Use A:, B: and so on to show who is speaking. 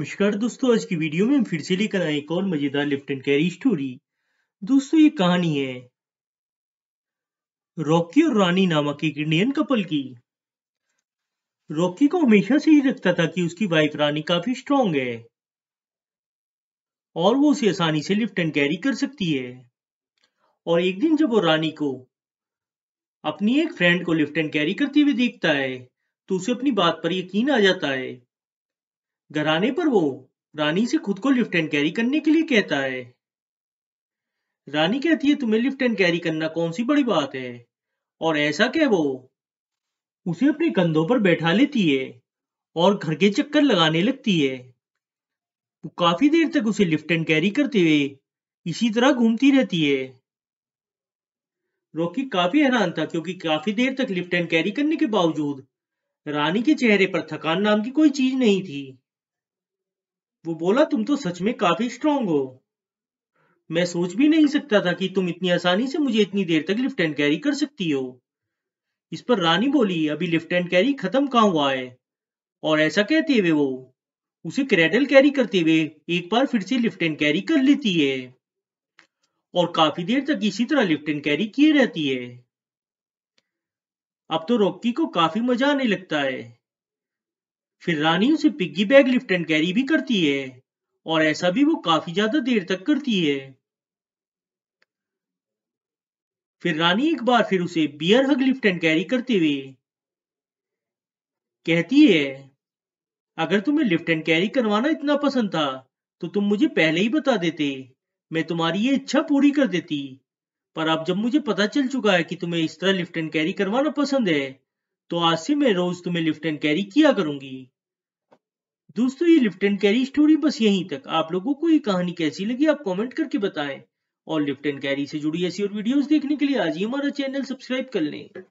A: नमस्कार दोस्तों आज की वीडियो में हम फिर से लेकर आए एक और मजेदार लिफ्ट एंड कैरी स्टोरी दोस्तों ये कहानी है रॉकी और रानी नामक एक इंडियन कपल की रॉकी को हमेशा से ही लगता था कि उसकी वाइफ रानी काफी स्ट्रांग है और वो उसे आसानी से लिफ्ट एंड कैरी कर सकती है और एक दिन जब वो रानी को अपनी एक फ्रेंड को लिफ्ट एंड कैरी करते हुए देखता है तो उसे अपनी बात पर यकीन आ जाता है आने पर वो रानी से खुद को लिफ्ट एंड कैरी करने के लिए कहता है रानी कहती है तुम्हें लिफ्ट एंड कैरी करना कौन सी बड़ी बात है और ऐसा क्या वो उसे अपने कंधों पर बैठा लेती है और घर के चक्कर लगाने लगती है वो काफी देर तक उसे लिफ्ट एंड कैरी करते हुए इसी तरह घूमती रहती है रॉकी काफी हैरान था क्योंकि काफी देर तक लिफ्ट एंड कैरी करने के बावजूद रानी के चेहरे पर थकान नाम की कोई चीज नहीं थी वो बोला तुम तो सच में काफी स्ट्रांग हो मैं सोच भी नहीं सकता था कि तुम इतनी आसानी से मुझे इतनी देर तक लिफ्ट एंड कैरी कर सकती हो इस पर रानी बोली अभी लिफ्ट एंड कैरी खत्म कहा हुआ है और ऐसा कहते हुए वो उसे क्रेडल कैरी करते हुए एक बार फिर से लिफ्ट एंड कैरी कर लेती है और काफी देर तक इसी तरह लिफ्ट एंड कैरी किए रहती है अब तो रॉकी को काफी मजा आने लगता है फिर रानी उसे piggyback lift and carry भी करती है और ऐसा भी वो काफी ज्यादा देर तक करती है फिर रानी एक बार फिर उसे bear hug lift and carry करते हुए कहती है अगर तुम्हें लिफ्ट एंड कैरी करवाना इतना पसंद था तो तुम मुझे पहले ही बता देते मैं तुम्हारी ये इच्छा पूरी कर देती पर अब जब मुझे पता चल चुका है कि तुम्हें इस तरह लिफ्ट एंड कैरी करवाना पसंद है तो आज से मैं रोज तुम्हें लिफ्ट एंड कैरी किया करूंगी दोस्तों ये लिफ्ट एंड कैरी स्टोरी बस यहीं तक आप लोगों को ये कहानी कैसी लगी आप कमेंट करके बताएं और लिफ्ट एंड कैरी से जुड़ी ऐसी और वीडियोस देखने के लिए आज ही हमारा चैनल सब्सक्राइब कर लें